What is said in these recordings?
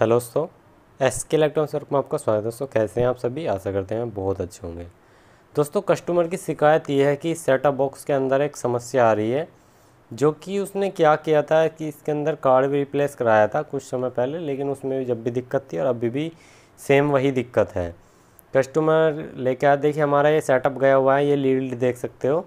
hello दोस्तों S के electronics सर्क में आपका स्वागत है दोस्तों कैसे हैं आप सभी आशा करते हैं बहुत अच्छे होंगे दोस्तों कस्टमर की शिकायत ये है कि सेटअप बॉक्स के अंदर एक समस्या आ रही है जो कि उसने क्या किया था कि इसके अंदर कार्ड भी रिप्लेस कराया था कुछ समय पहले लेकिन उसमें भी जब भी दिक्कत थी और अभी भी सेम वही दिक्कत है कस्टमर लेके आया देखिए हमारा ये सेटअप गया हुआ है ये लीड देख सकते हो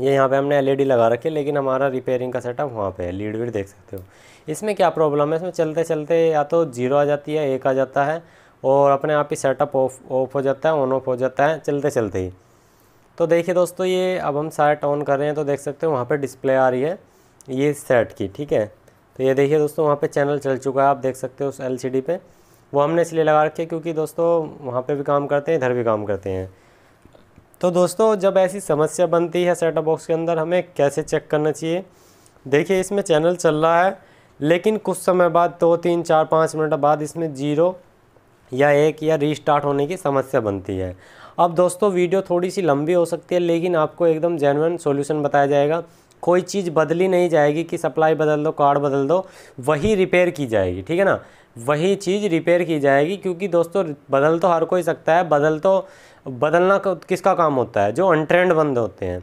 ये यहाँ पे हमने एलईडी e लगा रखी है लेकिन हमारा रिपेयरिंग का सेटअप वहाँ पे है लीड वीड देख सकते हो इसमें क्या प्रॉब्लम है इसमें चलते चलते या तो जीरो आ जाती है एक आ जाता है और अपने आप ही सेटअप ऑफ ऑफ हो जाता है ऑन ऑफ हो जाता है चलते चलते ही तो देखिए दोस्तों ये अब हम सेट ऑन कर रहे हैं तो देख सकते हो वहाँ पर डिस्प्ले आ रही है ये सेट की ठीक है तो ये देखिए दोस्तों वहाँ पर चैनल चल चुका है आप देख सकते हो उस एल वो हमने इसलिए लगा रखी है क्योंकि दोस्तों वहाँ पर भी काम करते हैं इधर भी काम करते हैं तो दोस्तों जब ऐसी समस्या बनती है सेटअप बॉक्स के अंदर हमें कैसे चेक करना चाहिए देखिए इसमें चैनल चल रहा है लेकिन कुछ समय बाद दो तो, तीन चार पाँच मिनट बाद इसमें जीरो या एक या रीस्टार्ट होने की समस्या बनती है अब दोस्तों वीडियो थोड़ी सी लंबी हो सकती है लेकिन आपको एकदम जेनवन सॉल्यूशन बताया जाएगा कोई चीज़ बदली नहीं जाएगी कि सप्लाई बदल दो कार्ड बदल दो वही रिपेयर की जाएगी ठीक है ना वही चीज़ रिपेयर की जाएगी क्योंकि दोस्तों बदल तो हर कोई सकता है बदल तो बदलना किसका काम होता है जो अनट्रेंड बंद होते हैं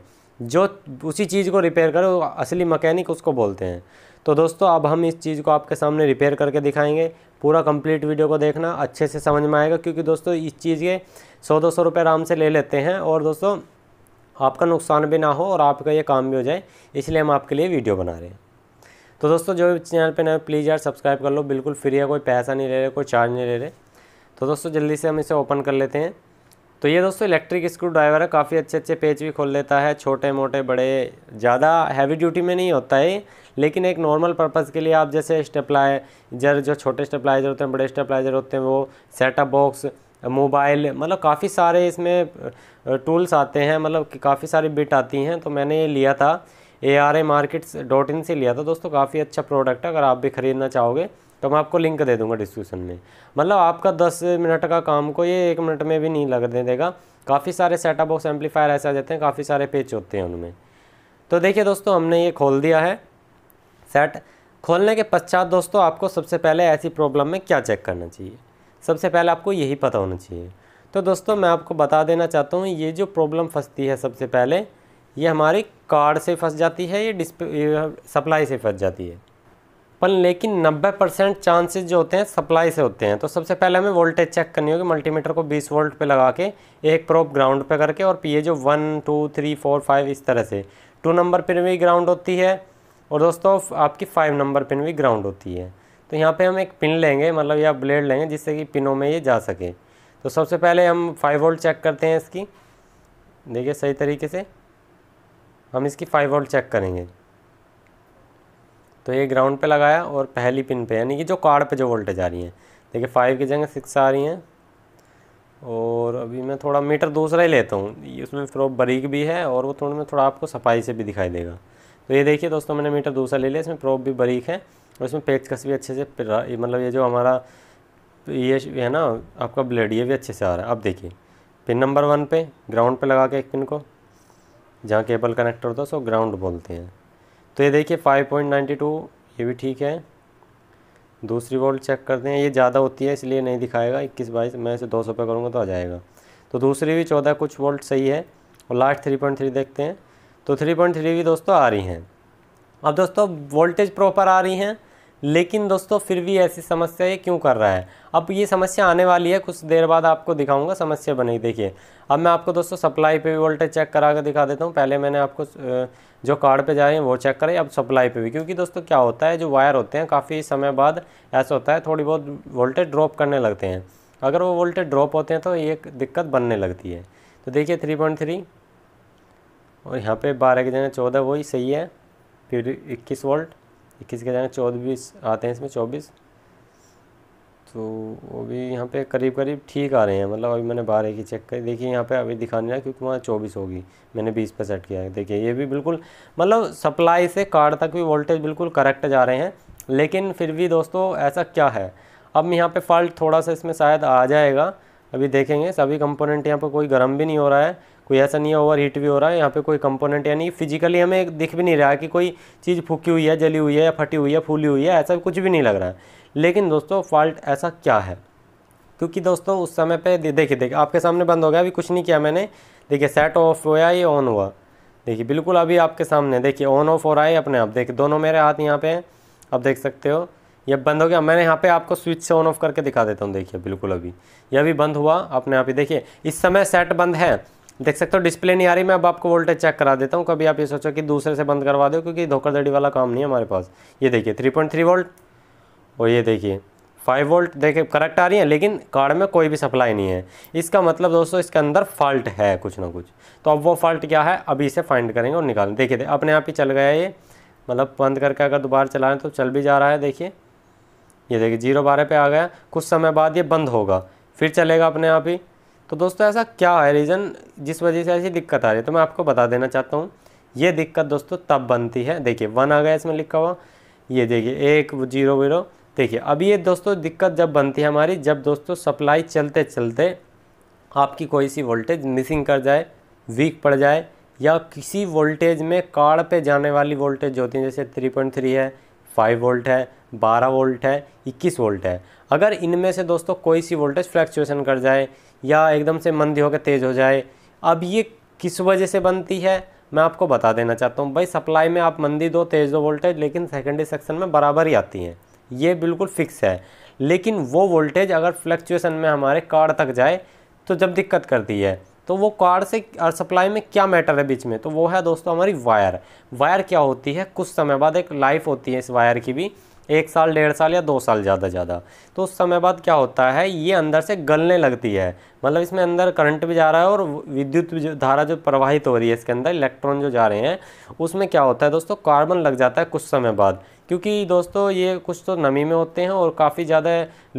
जो उसी चीज़ को रिपेयर करो असली मकैनिक उसको बोलते हैं तो दोस्तों अब हम इस चीज़ को आपके सामने रिपेयर करके दिखाएंगे पूरा कंप्लीट वीडियो को देखना अच्छे से समझ में आएगा क्योंकि दोस्तों इस चीज़ के सौ दो सौ रुपये आराम से ले लेते हैं और दोस्तों आपका नुकसान भी ना हो और आपका ये काम भी हो जाए इसलिए हम आपके लिए वीडियो बना रहे हैं तो दोस्तों जो चैनल पर ना प्लीज़ यार सब्सक्राइब कर लो बिल्कुल फ्री है कोई पैसा नहीं ले रहे कोई चार्ज नहीं ले रहे तो दोस्तों जल्दी से हम इसे ओपन कर लेते हैं तो ये दोस्तों इलेक्ट्रिक स्क्रू ड्राइवर है काफ़ी अच्छे अच्छे पेच भी खोल लेता है छोटे मोटे बड़े ज़्यादा हैवी ड्यूटी में नहीं होता है लेकिन एक नॉर्मल पर्पज़ के लिए आप जैसे स्टेप्लाइजर जो छोटे स्टेप्लाइजर होते हैं बड़े स्टेप्लाइजर होते हैं वो सेटअप बॉक्स मोबाइल मतलब काफ़ी सारे इसमें टूल्स आते हैं मतलब काफ़ी सारी बिट आती हैं तो मैंने ये लिया था A R A markets dot in से लिया था दोस्तों काफ़ी अच्छा प्रोडक्ट है अगर आप भी ख़रीदना चाहोगे तो मैं आपको लिंक दे दूंगा डिस्क्रिप्शन में मतलब आपका दस मिनट का काम को ये एक मिनट में भी नहीं लग दे देगा काफ़ी सारे सेटअप बॉक्स एम्पलीफायर ऐसे आ जाते हैं काफ़ी सारे पेच होते हैं उनमें तो देखिए दोस्तों हमने ये खोल दिया है सेट खोलने के पश्चात दोस्तों आपको सबसे पहले ऐसी प्रॉब्लम में क्या चेक करना चाहिए सबसे पहले आपको यही पता होना चाहिए तो दोस्तों मैं आपको बता देना चाहता हूँ ये जो प्रॉब्लम फंसती है सबसे पहले ये हमारी कार्ड से फंस जाती है ये डिस्प्ले सप्लाई से फंस जाती है पर लेकिन 90 परसेंट चांसेज जो होते हैं सप्लाई से होते हैं तो सबसे पहले हमें वोल्टेज चेक करनी होगी मल्टीमीटर को 20 वोल्ट पे लगा के एक प्रोप ग्राउंड पे करके और पीए जो one two three four five इस तरह से टू नंबर पिन भी ग्राउंड होती है और दोस्तों आपकी फाइव नंबर पिन भी ग्राउंड होती है तो यहाँ पर हम एक पिन लेंगे मतलब या ब्लेड लेंगे जिससे कि पिनों में ये जा सके तो सबसे पहले हम फाइव वोल्ट चेक करते हैं इसकी देखिए सही तरीके से हम इसकी फाइव वोल्ट चेक करेंगे तो ये ग्राउंड पे लगाया और पहली पिन पे यानी कि जो कार्ड पे जो वोल्टेज आ रही है देखिए फाइव की जगह सिक्स आ रही हैं और अभी मैं थोड़ा मीटर दूसरा ही लेता हूँ उसमें प्रोप बरीक भी है और वो थोड़ा में थोड़ा आपको सफाई से भी दिखाई देगा तो ये देखिए दोस्तों मैंने मीटर दूसरा ले लिया इसमें प्रोप भी बरीक है और इसमें पेचकस भी अच्छे से मतलब ये जो हमारा ये है ना आपका ब्लेड ये भी अच्छे से आ रहा है अब देखिए पिन नंबर वन पे ग्राउंड पे लगा के एक पिन को जहाँ केबल कनेक्ट होता है उसको ग्राउंड बोलते हैं तो ये देखिए 5.92 ये भी ठीक है दूसरी वोल्ट चेक करते हैं ये ज़्यादा होती है इसलिए नहीं दिखाएगा इक्कीस बाईस मैं इसे दो सौ पे करूँगा तो आ जाएगा तो दूसरी भी चौदह कुछ वोल्ट सही है और लास्ट थ्री पॉइंट थ्री देखते हैं तो थ्री पॉइंट थ्री भी दोस्तों आ रही हैं अब दोस्तों वोल्टेज प्रॉपर आ रही हैं लेकिन दोस्तों फिर भी ऐसी समस्या ये क्यों कर रहा है अब ये समस्या आने वाली है कुछ देर बाद आपको दिखाऊंगा समस्या बनेगी देखिए अब मैं आपको दोस्तों सप्लाई पे भी वोल्टेज चेक करा कर दिखा देता हूँ पहले मैंने आपको जो कार्ड पे जाए वो चेक करें अब सप्लाई पे भी क्योंकि दोस्तों क्या होता है जो वायर होते हैं काफ़ी समय बाद ऐसा होता है थोड़ी बहुत वोल्टेज ड्रॉप करने लगते हैं अगर वो वोल्टेज ड्रॉप होते हैं तो ये दिक्कत बनने लगती है तो देखिए थ्री पॉइंट थ्री और यहाँ पर बारह के जगह चौदह वही सही है फिर इक्कीस वोल्ट इक्कीस के जाने चौबीस आते हैं इसमें चौबीस तो वो भी यहाँ पे करीब करीब ठीक आ रहे हैं मतलब अभी मैंने बारह की चेक करी देखिए यहाँ पे अभी दिखाने नहीं रहा क्योंकि वहाँ चौबीस होगी मैंने बीस पर सेट किया है देखिए ये भी बिल्कुल मतलब सप्लाई से कार्ड तक भी वोल्टेज बिल्कुल करेक्ट जा रहे हैं लेकिन फिर भी दोस्तों ऐसा क्या है अब यहाँ पर फॉल्ट थोड़ा सा इसमें शायद आ जाएगा अभी देखेंगे सभी कंपोनेंट यहाँ पर कोई गर्म भी नहीं हो रहा है कोई ऐसा नहीं है ओवर हीट भी हो रहा है यहाँ पे कोई कंपोनेंट यानी फिजिकली हमें दिख भी नहीं रहा कि कोई चीज़ फूकी हुई है जली हुई है या फटी हुई है फूली हुई है ऐसा कुछ भी नहीं लग रहा है लेकिन दोस्तों फॉल्ट ऐसा क्या है क्योंकि दोस्तों उस समय पर देखिए देखिए आपके सामने बंद हो गया अभी कुछ नहीं किया मैंने देखिए सेट ऑफ हुआ ये ऑन हुआ देखिए बिल्कुल अभी आपके सामने देखिए ऑन ऑफ हो रहा है अपने आप देखिए दोनों मेरे हाथ यहाँ पे हैं आप देख सकते हो ये बंद हो गया मैंने यहाँ पे आपको स्विच से ऑन ऑफ करके दिखा देता हूँ देखिए बिल्कुल अभी यह भी बंद हुआ अपने आप ही देखिए इस समय सेट बंद है देख सकते हो डिस्प्ले नहीं आ रही मैं अब आपको वोल्टेज चेक करा देता हूँ कभी आप ये सोचो कि दूसरे से बंद करवा दो क्योंकि धोखाधड़ी वाला काम नहीं है हमारे पास ये देखिए थ्री पॉइंट थ्री वोल्ट और ये देखिए फाइव वोल्ट देखिए करेक्ट आ रही है लेकिन कार्ड में कोई भी सप्लाई नहीं है इसका मतलब दोस्तों इसके अंदर फॉल्ट है कुछ ना कुछ तो अब वो फॉल्ट क्या है अभी इसे फाइंड करेंगे और निकालें देखिए दे, अपने आप ही चल गया ये मतलब बंद करके अगर दोबारा चला रहे तो चल भी जा रहा है देखिए ये देखिए जीरो बारह पे आ गया कुछ समय बाद ये बंद होगा फिर चलेगा अपने आप ही तो दोस्तों ऐसा क्या है रीज़न जिस वजह से ऐसी दिक्कत आ रही है तो मैं आपको बता देना चाहता हूँ ये दिक्कत दोस्तों तब बनती है देखिए वन आ गया इसमें लिखा हुआ ये देखिए एक जीरो वीरो देखिए अब ये दोस्तों दिक्कत जब बनती है हमारी जब दोस्तों सप्लाई चलते चलते आपकी कोई सी वोल्टेज मिसिंग कर जाए वीक पड़ जाए या किसी वोल्टेज में कार्ड पे जाने वाली वोल्टेज होती है जैसे 3.3 है 5 वोल्ट है 12 वोल्ट है 21 वोल्ट है अगर इनमें से दोस्तों कोई सी वोल्टेज फ्लैक्चुएसन कर जाए या एकदम से मंदी होकर तेज़ हो जाए अब ये किस वजह से बनती है मैं आपको बता देना चाहता हूँ भाई सप्लाई में आप मंदी दो तेज़ दो वोल्टेज लेकिन सेकेंडरी सेक्शन में बराबर ही आती हैं ये बिल्कुल फिक्स है लेकिन वो वोल्टेज अगर फ्लक्चुएसन में हमारे कार्ड तक जाए तो जब दिक्कत करती है तो वो कार्ड से और सप्लाई में क्या मैटर है बीच में तो वो है दोस्तों हमारी वायर वायर क्या होती है कुछ समय बाद एक लाइफ होती है इस वायर की भी एक साल डेढ़ साल या दो साल ज़्यादा ज़्यादा तो उस समय बाद क्या होता है ये अंदर से गलने लगती है मतलब इसमें अंदर करंट भी जा रहा है और विद्युत धारा जो प्रवाहित हो रही है इसके अंदर इलेक्ट्रॉन जो जा रहे हैं उसमें क्या होता है दोस्तों कार्बन लग जाता है कुछ समय बाद क्योंकि दोस्तों ये कुछ तो नमी में होते हैं और काफ़ी ज़्यादा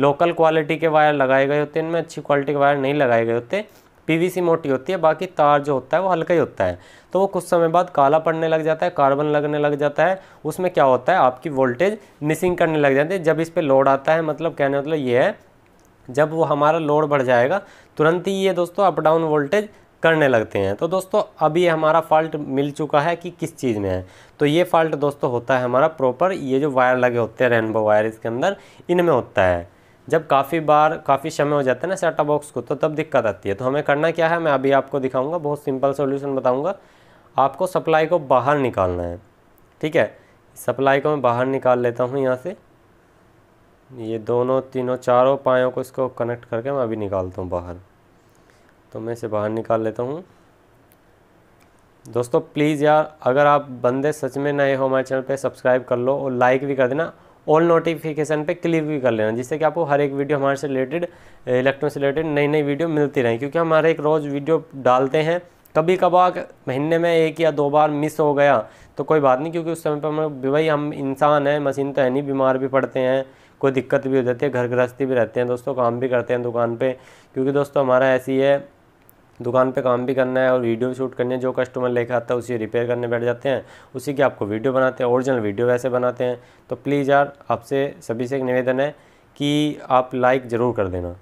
लोकल क्वालिटी के वायर लगाए गए होते हैं इनमें अच्छी क्वालिटी के वायर नहीं लगाए गए होते पीवीसी मोटी होती है बाकी तार जो होता है वो हल्का ही होता है तो वो कुछ समय बाद काला पड़ने लग जाता है कार्बन लगने लग जाता है उसमें क्या होता है आपकी वोल्टेज मिसिंग करने लग जाती है जब इस पर लोड आता है मतलब कहने मतलब ये है जब वो हमारा लोड बढ़ जाएगा तुरंत ही ये दोस्तों अप डाउन वोल्टेज करने लगते हैं तो दोस्तों अभी हमारा फॉल्ट मिल चुका है कि किस चीज़ में है तो ये फॉल्ट दोस्तों होता है हमारा प्रॉपर ये जो वायर लगे होते हैं रेनबो वायर इसके अंदर इनमें होता है जब काफ़ी बार काफ़ी समय हो जाता है ना सेटा बॉक्स को तो तब दिक्कत आती है तो हमें करना क्या है मैं अभी आपको दिखाऊंगा बहुत सिंपल सॉल्यूशन बताऊंगा आपको सप्लाई को बाहर निकालना है ठीक है सप्लाई को मैं बाहर निकाल लेता हूँ यहाँ से ये दोनों तीनों चारों पायों को इसको कनेक्ट करके मैं अभी निकालता हूँ बाहर तो मैं इसे बाहर निकाल लेता हूँ दोस्तों प्लीज़ यार अगर आप बंदे सच में नए हो हमारे चैनल पे सब्सक्राइब कर लो और लाइक भी कर देना ऑल नोटिफिकेशन पे क्लिक भी कर लेना जिससे कि आपको हर एक वीडियो हमारे से रिलेटेड इलेक्ट्रॉन से रिलेटेड नई नई वीडियो मिलती रहें क्योंकि हमारे एक रोज़ वीडियो डालते हैं कभी कभार महीने में एक या दो बार मिस हो गया तो कोई बात नहीं क्योंकि उस समय पर हम भाई हम इंसान हैं मशीन तो है नहीं बीमार भी पड़ते हैं कोई दिक्कत भी हो जाती है घर गृहस्थी भी रहते हैं दोस्तों काम भी करते हैं दुकान पर क्योंकि दोस्तों हमारा ऐसी है दुकान पे काम भी करना है और वीडियो भी शूट करनी है जो कस्टमर लेकर आता है उसी रिपेयर करने बैठ जाते हैं उसी के आपको वीडियो बनाते हैं ओरिजिनल वीडियो वैसे बनाते हैं तो प्लीज़ यार आपसे सभी से एक निवेदन है कि आप लाइक ज़रूर कर देना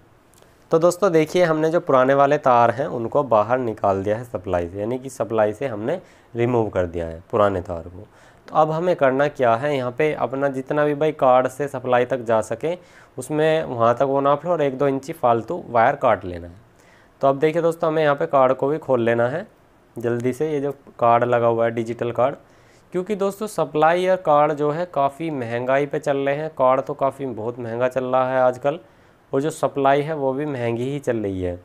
तो दोस्तों देखिए हमने जो पुराने वाले तार हैं उनको बाहर निकाल दिया है सप्लाई से यानी कि सप्लाई से हमने रिमूव कर दिया है पुराने तार को तो अब हमें करना क्या है यहाँ पे अपना जितना भी भाई कार्ड से सप्लाई तक जा सके उसमें वहाँ तक वो नाप लो और एक दो इंची फालतू वायर काट लेना है तो अब देखिए दोस्तों हमें यहाँ पे कार्ड को भी खोल लेना है जल्दी से ये जो कार्ड लगा हुआ है डिजिटल कार्ड क्योंकि दोस्तों सप्लाई और कार्ड जो है काफ़ी महंगाई पे चल रहे हैं कार्ड तो काफ़ी बहुत महंगा चल रहा है आजकल और जो सप्लाई है वो भी महंगी ही चल रही है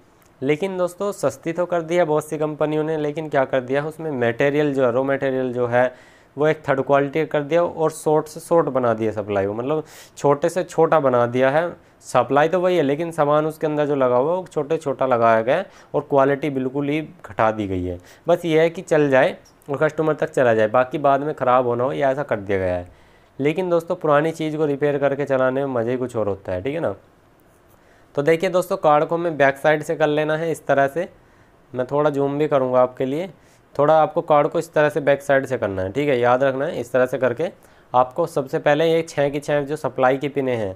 लेकिन दोस्तों सस्ती तो कर दी है बहुत सी कंपनियों ने लेकिन क्या कर दिया है उसमें मटेरियल जो है रो मटेरियल जो है वो एक थर्ड क्वालिटी कर दिया और शॉर्ट से शॉर्ट बना दिया सप्लाई को मतलब छोटे से छोटा बना दिया है सप्लाई तो वही है लेकिन सामान उसके अंदर जो लगा हुआ है वो छोटे छोटा लगाया गया है और क्वालिटी बिल्कुल ही घटा दी गई है बस ये है कि चल जाए और कस्टमर तक चला जाए बाकी बाद में ख़राब होना हो या ऐसा कर दिया गया है लेकिन दोस्तों पुरानी चीज़ को रिपेयर करके चलाने में मज़े ही कुछ और होता है ठीक है ना तो देखिए दोस्तों कार्ड को हमें बैक साइड से कर लेना है इस तरह से मैं थोड़ा जूम भी करूँगा आपके लिए थोड़ा आपको कार्ड को इस तरह से बैक साइड से करना है ठीक है याद रखना है इस तरह से करके आपको सबसे पहले ये छः की छः जो सप्लाई की पिने हैं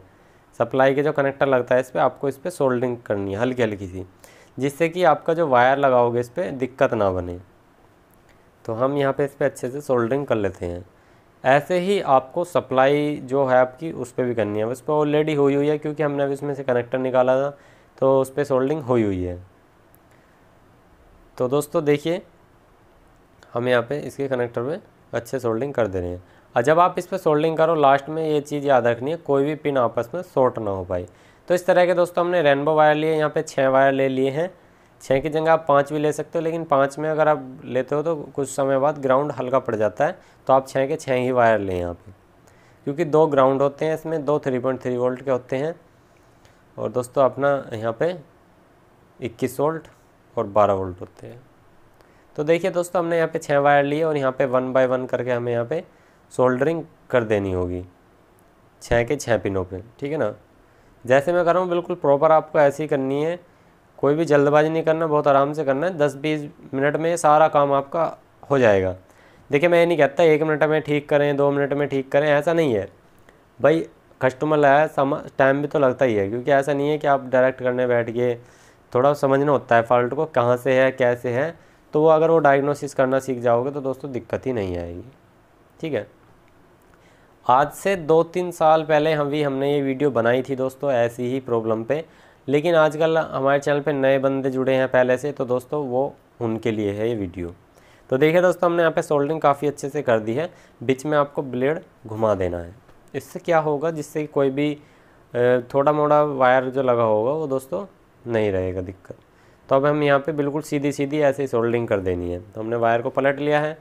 सप्लाई के जो कनेक्टर लगता है इस पर आपको इस पर सोल्डिंग करनी है हल्की हल्की सी जिससे कि आपका जो वायर लगाओगे इस पर दिक्कत ना बने तो हम यहाँ पे इस पर अच्छे से सोल्डरिंग कर लेते हैं ऐसे ही आपको सप्लाई जो है आपकी उस पर भी करनी है उस पर ऑलरेडी हुई हुई है क्योंकि हमने अभी इसमें से कनेक्टर निकाला था तो उस पर सोल्डिंग हुई हुई है तो दोस्तों देखिए हम यहाँ पे इसके कनेक्टर पे अच्छे सोल्डिंग कर दे रहे हैं और जब आप इस पर सोल्डिंग करो लास्ट में ये चीज़ याद रखनी है कोई भी पिन आपस में शॉर्ट ना हो पाई तो इस तरह के दोस्तों हमने रेनबो वायर लिए यहाँ पे छः वायर ले लिए हैं छः की जगह आप पाँच भी ले सकते हो लेकिन पाँच में अगर आप लेते हो तो कुछ समय बाद ग्राउंड हल्का पड़ जाता है तो आप छः के छः ही वायर लें यहाँ पर क्योंकि दो ग्राउंड होते हैं इसमें दो थ्री पॉइंट थ्री वोल्ट के होते हैं और दोस्तों अपना यहाँ पे इक्कीस वोल्ट और बारह वोल्ट होते हैं तो देखिए दोस्तों हमने यहाँ पे छः वायर लिए और यहाँ पे वन बाय वन करके हमें यहाँ पे सोल्डरिंग कर देनी होगी छः के छः पिनों पे ठीक है ना जैसे मैं कर रहा हूँ बिल्कुल प्रॉपर आपको ऐसे ही करनी है कोई भी जल्दबाजी नहीं करना बहुत आराम से करना है दस बीस मिनट में सारा काम आपका हो जाएगा देखिए मैं ये नहीं कहता एक मिनट में ठीक करें दो मिनट में ठीक करें ऐसा नहीं है भाई कस्टमर लाया सम टाइम भी तो लगता ही है क्योंकि ऐसा नहीं है कि आप डायरेक्ट करने बैठ गए थोड़ा समझना होता है फॉल्ट को कहाँ से है कैसे है तो वो अगर वो डायग्नोसिस करना सीख जाओगे तो दोस्तों दिक्कत ही नहीं आएगी ठीक है आज से दो तीन साल पहले हम भी हमने ये वीडियो बनाई थी दोस्तों ऐसी ही प्रॉब्लम पे लेकिन आजकल हमारे चैनल पे नए बंदे जुड़े हैं पहले से तो दोस्तों वो उनके लिए है ये वीडियो तो देखिए दोस्तों हमने यहाँ पे सोल्डिंग काफ़ी अच्छे से कर दी है बीच में आपको ब्लेड घुमा देना है इससे क्या होगा जिससे कोई भी थोड़ा मोड़ा वायर जो लगा होगा वो दोस्तों नहीं रहेगा दिक्कत तो अब हम यहाँ पे बिल्कुल सीधी सीधी ऐसे ही कर देनी है तो हमने वायर को पलट लिया है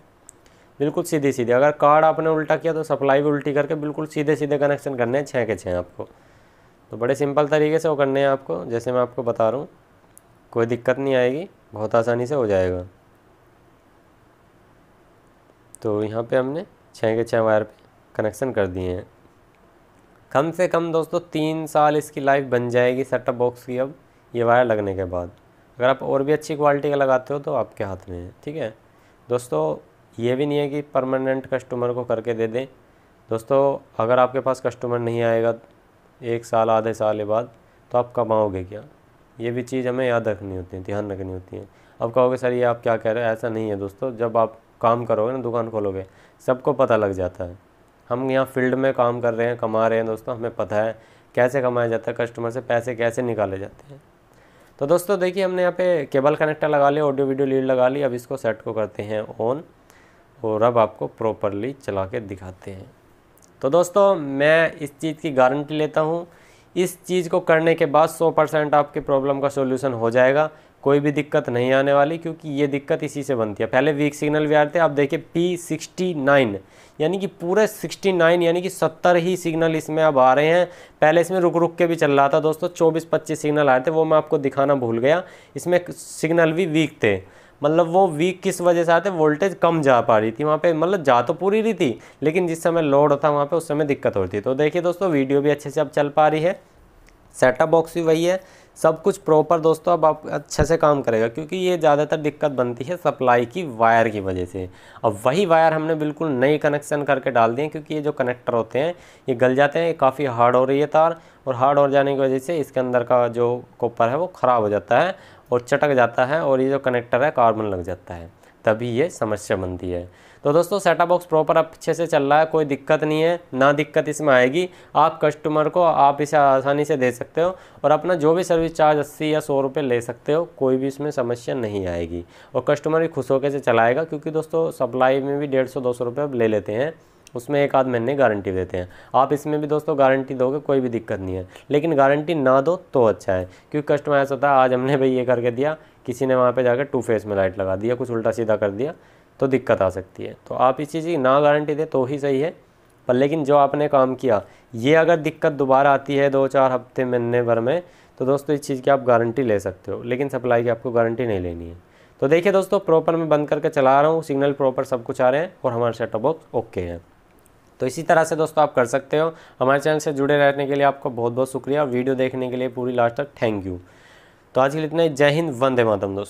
बिल्कुल सीधी सीधी अगर कार्ड आपने उल्टा किया तो सप्लाई भी उल्टी करके बिल्कुल सीधे सीधे कनेक्शन करने हैं छः के छः आपको तो बड़े सिंपल तरीके से वो करने हैं आपको जैसे मैं आपको बता रहा हूँ कोई दिक्कत नहीं आएगी बहुत आसानी से हो जाएगा तो यहाँ पर हमने छः के छः वायर पर कनेक्शन कर दिए हैं कम से कम दोस्तों तीन साल इसकी लाइफ बन जाएगी सेटअप बॉक्स की अब ये वायर लगने के बाद अगर आप और भी अच्छी क्वालिटी का लगाते हो तो आपके हाथ में है ठीक है दोस्तों ये भी नहीं है कि परमानेंट कस्टमर को करके दे दें दोस्तों अगर आपके पास कस्टमर नहीं आएगा एक साल आधे साल के बाद तो आप कमाओगे क्या ये भी चीज़ हमें याद रखनी होती है ध्यान रखनी होती है अब कहोगे सर ये आप क्या कह रहे हैं ऐसा नहीं है दोस्तों जब आप काम करोगे ना दुकान खोलोगे सबको पता लग जाता है हम यहाँ फील्ड में काम कर रहे हैं कमा रहे हैं दोस्तों हमें पता है कैसे कमाया जाता है कस्टमर से पैसे कैसे निकाले जाते हैं तो दोस्तों देखिए हमने यहाँ पे केबल कनेक्टर लगा लिया ऑडियो वीडियो लीड लगा ली अब इसको सेट को करते हैं ऑन और अब आपको प्रॉपरली चला के दिखाते हैं तो दोस्तों मैं इस चीज़ की गारंटी लेता हूँ इस चीज़ को करने के बाद 100 परसेंट आपकी प्रॉब्लम का सॉल्यूशन हो जाएगा कोई भी दिक्कत नहीं आने वाली क्योंकि ये दिक्कत इसी से बनती है पहले वीक सिग्नल भी आते हैं आप देखिए पी सिक्सटी नाइन यानी कि पूरे 69 यानी कि 70 ही सिग्नल इसमें अब आ रहे हैं पहले इसमें रुक रुक के भी चल रहा था दोस्तों 24-25 सिग्नल आए थे वो मैं आपको दिखाना भूल गया इसमें सिग्नल भी वीक थे मतलब वो वीक किस वजह से आते वोल्टेज कम जा पा रही थी वहाँ पे मतलब जा तो पूरी रही थी लेकिन जिस समय लोड होता वहाँ पे उस समय दिक्कत होती है तो देखिए दोस्तों वीडियो भी अच्छे से अब चल पा रही है सेटअप बॉक्स भी वही है सब कुछ प्रॉपर दोस्तों अब आप अच्छे से काम करेगा क्योंकि ये ज़्यादातर दिक्कत बनती है सप्लाई की वायर की वजह से अब वही वायर हमने बिल्कुल नई कनेक्शन करके डाल दिए क्योंकि ये जो कनेक्टर होते हैं ये गल जाते हैं काफ़ी हार्ड हो रही है तार और हार्ड हो जाने की वजह से इसके अंदर का जो कॉपर है वो ख़राब हो जाता है और चटक जाता है और ये जो कनेक्टर है कार्बन लग जाता है तभी ये समस्या बनती है तो दोस्तों सेटा बॉक्स प्रॉपर अच्छे से चल रहा है कोई दिक्कत नहीं है ना दिक्कत इसमें आएगी आप कस्टमर को आप इसे आसानी से दे सकते हो और अपना जो भी सर्विस चार्ज अस्सी या सौ रुपये ले सकते हो कोई भी इसमें समस्या नहीं आएगी और कस्टमर भी खुश होकर से चलाएगा क्योंकि दोस्तों सप्लाई में भी डेढ़ सौ दो सौ रुपये ले लेते हैं उसमें एक आध महीने गारंटी देते हैं आप इसमें भी दोस्तों गारंटी दोगे कोई भी दिक्कत नहीं है लेकिन गारंटी ना दो तो अच्छा है क्योंकि कस्टमर ऐसा होता है आज हमने भाई ये करके दिया किसी ने वहाँ पे जाकर टू फेस में लाइट लगा दिया कुछ उल्टा सीधा कर दिया तो दिक्कत आ सकती है तो आप इस चीज़ की ना गारंटी दें तो ही सही है पर लेकिन जो आपने काम किया ये अगर दिक्कत दोबारा आती है दो चार हफ्ते महीने भर में तो दोस्तों इस चीज़ की आप गारंटी ले सकते हो लेकिन सप्लाई की आपको गारंटी नहीं लेनी है तो देखिए दोस्तों प्रॉपर मैं बंद करके चला रहा हूँ सिग्नल प्रॉपर सब कुछ आ रहे हैं और हमारे सेटअप बॉक्स ओके है तो इसी तरह से दोस्तों आप कर सकते हो हमारे चैनल से जुड़े रहने के लिए आपका बहुत बहुत शुक्रिया और वीडियो देखने के लिए पूरी लास्ट तक थैंक यू तो आज के लिए इतना जय हिंद वंदे मातम दोस्तों